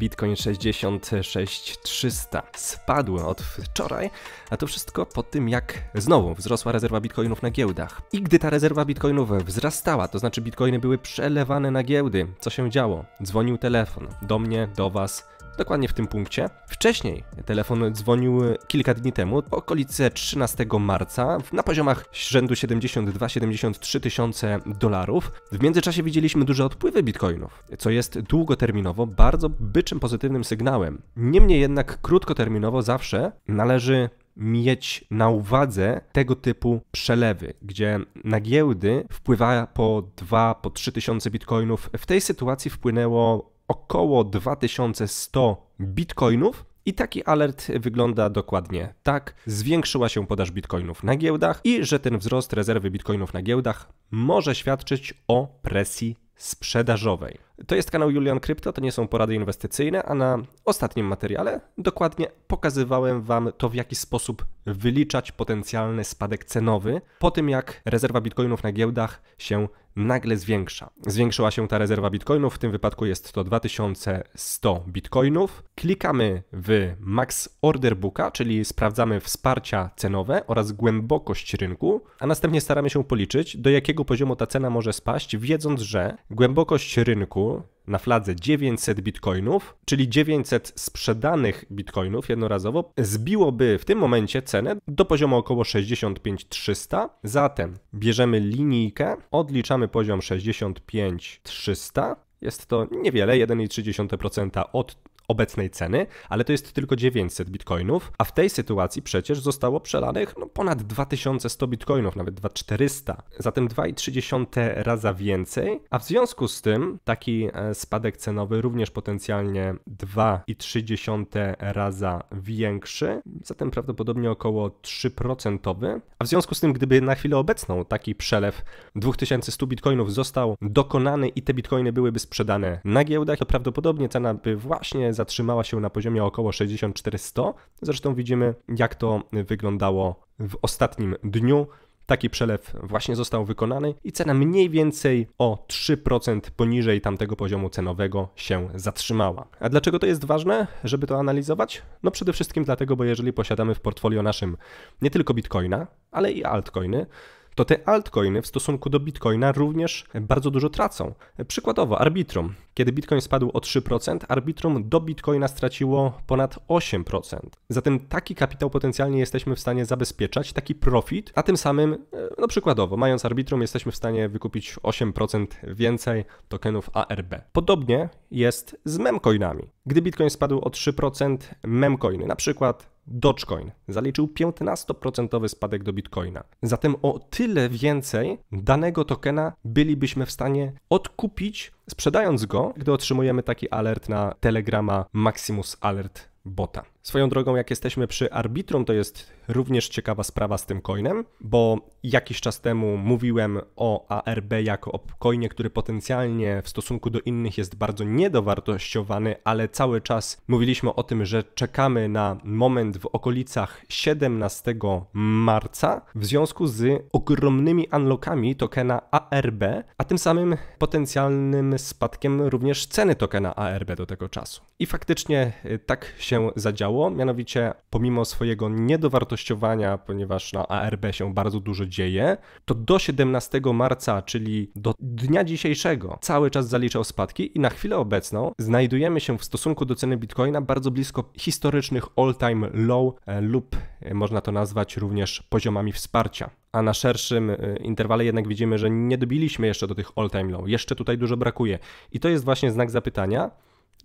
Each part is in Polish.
Bitcoin 66300 spadły od wczoraj, a to wszystko po tym jak znowu wzrosła rezerwa bitcoinów na giełdach. I gdy ta rezerwa bitcoinów wzrastała, to znaczy bitcoiny były przelewane na giełdy, co się działo? Dzwonił telefon do mnie, do was, dokładnie w tym punkcie. Wcześniej telefon dzwonił kilka dni temu, okolice 13 marca, na poziomach rzędu 72-73 tysiące dolarów. W międzyczasie widzieliśmy duże odpływy bitcoinów, co jest długoterminowo bardzo by bywczym pozytywnym sygnałem. Niemniej jednak krótkoterminowo zawsze należy mieć na uwadze tego typu przelewy, gdzie na giełdy wpływa po 2, po 3 tysiące bitcoinów. W tej sytuacji wpłynęło około 2100 bitcoinów, i taki alert wygląda dokładnie tak. Zwiększyła się podaż bitcoinów na giełdach i że ten wzrost rezerwy bitcoinów na giełdach może świadczyć o presji sprzedażowej. To jest kanał Julian Krypto, to nie są porady inwestycyjne, a na ostatnim materiale dokładnie pokazywałem Wam to, w jaki sposób wyliczać potencjalny spadek cenowy po tym, jak rezerwa bitcoinów na giełdach się nagle zwiększa. Zwiększyła się ta rezerwa bitcoinów, w tym wypadku jest to 2100 bitcoinów. Klikamy w Max Order Booka, czyli sprawdzamy wsparcia cenowe oraz głębokość rynku, a następnie staramy się policzyć, do jakiego poziomu ta cena może spaść, wiedząc, że Głębokość rynku na fladze 900 bitcoinów, czyli 900 sprzedanych bitcoinów jednorazowo, zbiłoby w tym momencie cenę do poziomu około 65300. Zatem bierzemy linijkę, odliczamy poziom 65300. Jest to niewiele, 1,3% od obecnej ceny, ale to jest tylko 900 bitcoinów, a w tej sytuacji przecież zostało przelanych no, ponad 2100 bitcoinów, nawet 2400, zatem 2,3 raza więcej, a w związku z tym taki e, spadek cenowy również potencjalnie 2,3 raza większy, zatem prawdopodobnie około 3%, a w związku z tym gdyby na chwilę obecną taki przelew 2100 bitcoinów został dokonany i te bitcoiny byłyby sprzedane na giełdach, to prawdopodobnie cena by właśnie zatrzymała się na poziomie około 6400. Zresztą widzimy, jak to wyglądało w ostatnim dniu. Taki przelew właśnie został wykonany i cena mniej więcej o 3% poniżej tamtego poziomu cenowego się zatrzymała. A dlaczego to jest ważne, żeby to analizować? No przede wszystkim dlatego, bo jeżeli posiadamy w portfolio naszym nie tylko bitcoina, ale i altcoiny, to te altcoiny w stosunku do bitcoina również bardzo dużo tracą. Przykładowo Arbitrum. Kiedy bitcoin spadł o 3%, Arbitrum do bitcoina straciło ponad 8%. Zatem taki kapitał potencjalnie jesteśmy w stanie zabezpieczać, taki profit, a tym samym, e, no przykładowo, mając Arbitrum jesteśmy w stanie wykupić 8% więcej tokenów ARB. Podobnie jest z memcoinami. Gdy bitcoin spadł o 3%, memcoiny, na przykład Dogecoin zaliczył 15% spadek do Bitcoina. Zatem o tyle więcej danego tokena bylibyśmy w stanie odkupić, sprzedając go, gdy otrzymujemy taki alert na Telegrama Maximus Alert bota. Swoją drogą, jak jesteśmy przy arbitrum, to jest również ciekawa sprawa z tym coinem, bo jakiś czas temu mówiłem o ARB jako o coinie, który potencjalnie w stosunku do innych jest bardzo niedowartościowany, ale cały czas mówiliśmy o tym, że czekamy na moment w okolicach 17 marca w związku z ogromnymi unlockami tokena ARB, a tym samym potencjalnym spadkiem również ceny tokena ARB do tego czasu. I faktycznie y, tak się się zadziało, mianowicie pomimo swojego niedowartościowania, ponieważ na ARB się bardzo dużo dzieje, to do 17 marca, czyli do dnia dzisiejszego, cały czas zaliczał spadki i na chwilę obecną znajdujemy się w stosunku do ceny bitcoina bardzo blisko historycznych all-time low e, lub e, można to nazwać również poziomami wsparcia a na szerszym e, interwale jednak widzimy, że nie dobiliśmy jeszcze do tych all-time low. Jeszcze tutaj dużo brakuje. I to jest właśnie znak zapytania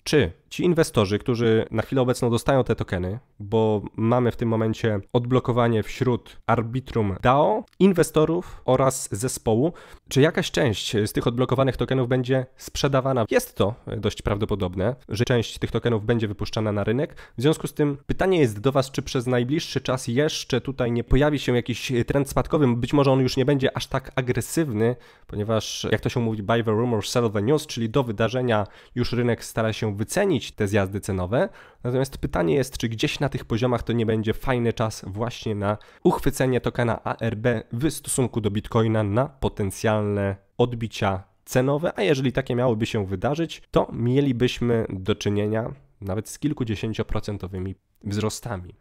czy ci inwestorzy, którzy na chwilę obecną dostają te tokeny, bo mamy w tym momencie odblokowanie wśród arbitrum DAO, inwestorów oraz zespołu, czy jakaś część z tych odblokowanych tokenów będzie sprzedawana? Jest to dość prawdopodobne, że część tych tokenów będzie wypuszczana na rynek. W związku z tym pytanie jest do Was, czy przez najbliższy czas jeszcze tutaj nie pojawi się jakiś trend spadkowy? Być może on już nie będzie aż tak agresywny, ponieważ jak to się mówi, buy the rumor, sell the news, czyli do wydarzenia już rynek stara się wycenić te zjazdy cenowe. Natomiast pytanie jest, czy gdzieś na tych poziomach to nie będzie fajny czas właśnie na uchwycenie tokena ARB w stosunku do Bitcoina na potencjalne odbicia cenowe, a jeżeli takie miałoby się wydarzyć, to mielibyśmy do czynienia nawet z kilkudziesięcioprocentowymi wzrostami.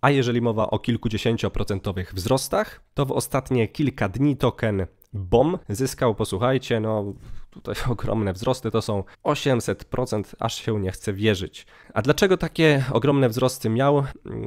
A jeżeli mowa o kilkudziesięcioprocentowych wzrostach, to w ostatnie kilka dni token BOM zyskał, posłuchajcie, no tutaj ogromne wzrosty to są 800%, aż się nie chce wierzyć. A dlaczego takie ogromne wzrosty miał?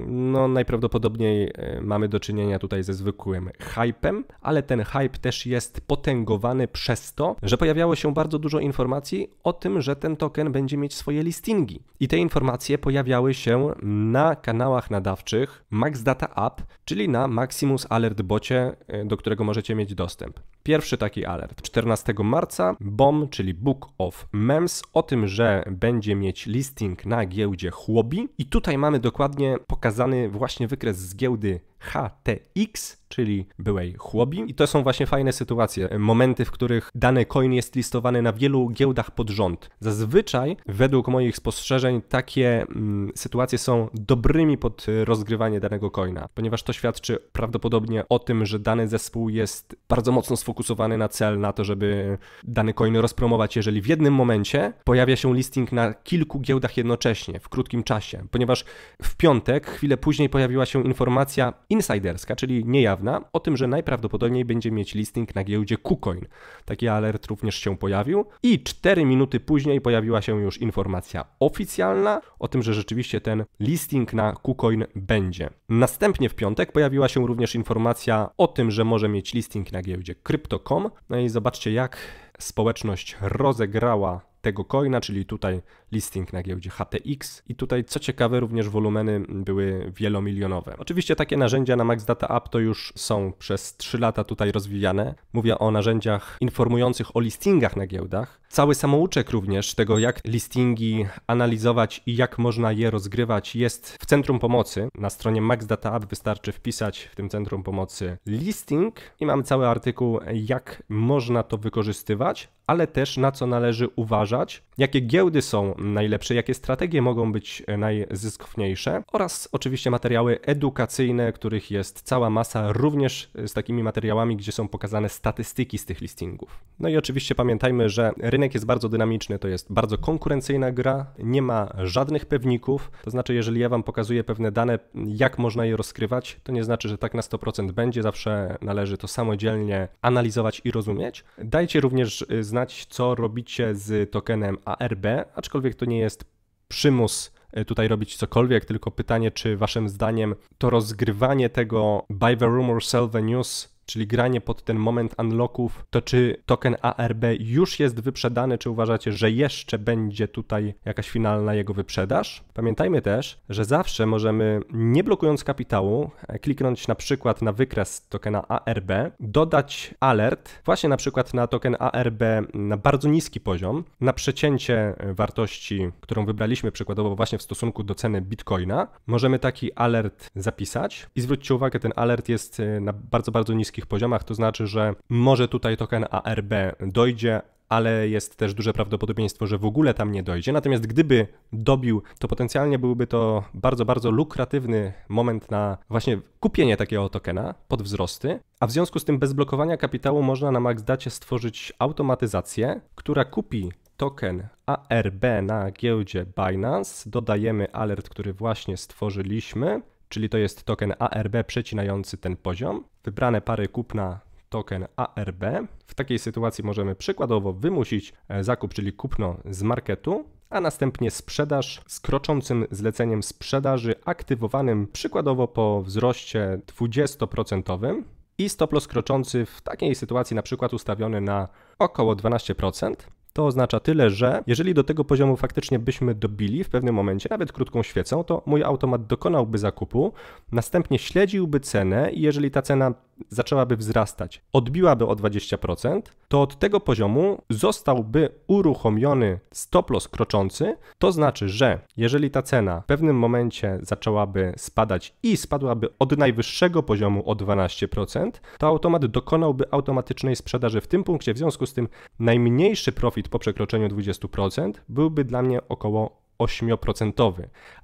No najprawdopodobniej e, mamy do czynienia tutaj ze zwykłym hypem, ale ten hype też jest potęgowany przez to, że pojawiało się bardzo dużo informacji o tym, że ten token będzie mieć swoje listingi. I te informacje pojawiały się na kanałach nadawczych Max Data App, czyli na Maximus Alert Bocie, e, do którego możecie mieć dostęp. Pierwszy taki alert. 14 marca BOM, czyli Book of MEMS, o tym, że będzie mieć listing na giełdzie Chłobi. I tutaj mamy dokładnie pokazany właśnie wykres z giełdy HTX, czyli byłej chłobi. I to są właśnie fajne sytuacje, momenty, w których dany coin jest listowany na wielu giełdach pod rząd. Zazwyczaj, według moich spostrzeżeń, takie mm, sytuacje są dobrymi pod rozgrywanie danego coina, ponieważ to świadczy prawdopodobnie o tym, że dany zespół jest bardzo mocno sfokusowany na cel, na to, żeby dany coin rozpromować, jeżeli w jednym momencie pojawia się listing na kilku giełdach jednocześnie, w krótkim czasie, ponieważ w piątek, chwilę później pojawiła się informacja, insiderska, czyli niejawna, o tym, że najprawdopodobniej będzie mieć listing na giełdzie KuCoin. Taki alert również się pojawił i 4 minuty później pojawiła się już informacja oficjalna o tym, że rzeczywiście ten listing na KuCoin będzie. Następnie w piątek pojawiła się również informacja o tym, że może mieć listing na giełdzie Crypto.com. No i zobaczcie jak społeczność rozegrała tego coina, czyli tutaj listing na giełdzie HTX i tutaj co ciekawe również wolumeny były wielomilionowe. Oczywiście takie narzędzia na Max Data App to już są przez 3 lata tutaj rozwijane. Mówię o narzędziach informujących o listingach na giełdach. Cały samouczek również tego jak listingi analizować i jak można je rozgrywać jest w centrum pomocy. Na stronie Max Data App wystarczy wpisać w tym centrum pomocy listing i mamy cały artykuł jak można to wykorzystywać, ale też na co należy uważać, jakie giełdy są najlepsze, jakie strategie mogą być e, najzyskowniejsze oraz oczywiście materiały edukacyjne, których jest cała masa, również e, z takimi materiałami, gdzie są pokazane statystyki z tych listingów. No i oczywiście pamiętajmy, że rynek jest bardzo dynamiczny, to jest bardzo konkurencyjna gra, nie ma żadnych pewników, to znaczy jeżeli ja Wam pokazuję pewne dane, jak można je rozkrywać, to nie znaczy, że tak na 100% będzie, zawsze należy to samodzielnie analizować i rozumieć. Dajcie również znać znać, co robicie z tokenem ARB, aczkolwiek to nie jest przymus e, tutaj robić cokolwiek, tylko pytanie, czy waszym zdaniem to rozgrywanie tego buy the rumor, sell the news czyli granie pod ten moment unlocków, to czy token ARB już jest wyprzedany, czy uważacie, że jeszcze będzie tutaj jakaś finalna jego wyprzedaż? Pamiętajmy też, że zawsze możemy, nie blokując kapitału, e, kliknąć na przykład na wykres tokena ARB, dodać alert właśnie na przykład na token ARB na bardzo niski poziom, na przecięcie e, wartości, którą wybraliśmy przykładowo właśnie w stosunku do ceny Bitcoina. Możemy taki alert zapisać i zwróćcie uwagę, ten alert jest e, na bardzo, bardzo niski niskich poziomach, to znaczy, że może tutaj token ARB dojdzie, ale jest też duże prawdopodobieństwo, że w ogóle tam nie dojdzie. Natomiast gdyby dobił, to potencjalnie byłby to bardzo, bardzo lukratywny moment na właśnie kupienie takiego tokena pod wzrosty. A w związku z tym bez blokowania kapitału można na MaxDacie stworzyć automatyzację, która kupi token ARB na giełdzie Binance. Dodajemy alert, który właśnie stworzyliśmy czyli to jest token ARB przecinający ten poziom. Wybrane pary kupna token ARB. W takiej sytuacji możemy przykładowo wymusić e, zakup, czyli kupno z marketu, a następnie sprzedaż z kroczącym zleceniem sprzedaży aktywowanym przykładowo po wzroście 20% i stop loss kroczący w takiej sytuacji na przykład ustawiony na około 12%. To oznacza tyle, że jeżeli do tego poziomu faktycznie byśmy dobili w pewnym momencie, nawet krótką świecą, to mój automat dokonałby zakupu, następnie śledziłby cenę i jeżeli ta cena zaczęłaby wzrastać, odbiłaby o 20%, to od tego poziomu zostałby uruchomiony stop loss kroczący. To znaczy, że jeżeli ta cena w pewnym momencie zaczęłaby spadać i spadłaby od najwyższego poziomu o 12%, to automat dokonałby automatycznej sprzedaży w tym punkcie. W związku z tym najmniejszy profit po przekroczeniu 20% byłby dla mnie około 8%.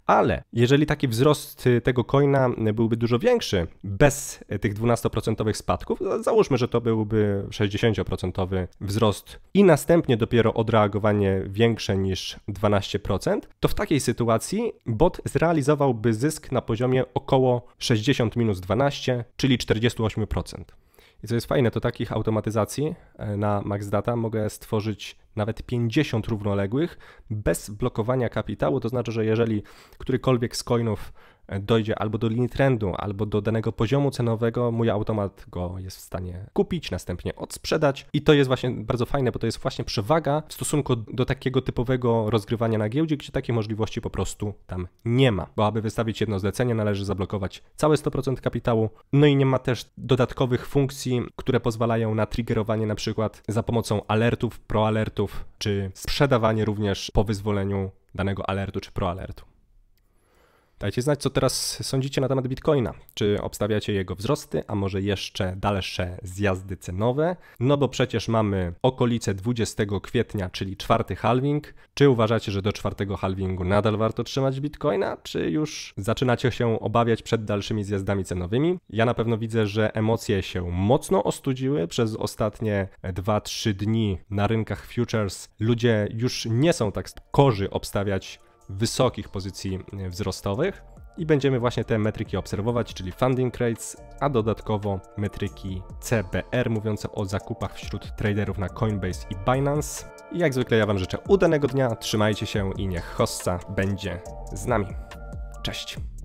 Ale jeżeli taki wzrost y, tego coina byłby dużo większy, bez y, tych 12% spadków, no, załóżmy, że to byłby 60% wzrost i następnie dopiero odreagowanie większe niż 12%, to w takiej sytuacji bot zrealizowałby zysk na poziomie około 60 minus 12, czyli 48%. I co jest fajne, to takich automatyzacji e, na MaxData mogę stworzyć nawet 50 równoległych bez blokowania kapitału. To znaczy, że jeżeli którykolwiek z coinów dojdzie albo do linii trendu, albo do danego poziomu cenowego, mój automat go jest w stanie kupić, następnie odsprzedać. I to jest właśnie bardzo fajne, bo to jest właśnie przewaga w stosunku do takiego typowego rozgrywania na giełdzie, gdzie takiej możliwości po prostu tam nie ma. Bo aby wystawić jedno zlecenie, należy zablokować całe 100% kapitału. No i nie ma też dodatkowych funkcji, które pozwalają na triggerowanie na przykład za pomocą alertów, proalertów, czy sprzedawanie również po wyzwoleniu danego alertu czy proalertu. Dajcie znać, co teraz sądzicie na temat Bitcoina. Czy obstawiacie jego wzrosty, a może jeszcze dalsze zjazdy cenowe? No bo przecież mamy okolice 20 kwietnia, czyli czwarty halving. Czy uważacie, że do czwartego halvingu nadal warto trzymać Bitcoina, czy już zaczynacie się obawiać przed dalszymi zjazdami cenowymi? Ja na pewno widzę, że emocje się mocno ostudziły przez ostatnie 2-3 dni na rynkach futures. Ludzie już nie są tak korzy obstawiać wysokich pozycji e, wzrostowych i będziemy właśnie te metryki obserwować, czyli funding rates, a dodatkowo metryki CBR mówiące o zakupach wśród traderów na Coinbase i Binance. I jak zwykle ja Wam życzę udanego dnia, trzymajcie się i niech hossa będzie z nami. Cześć!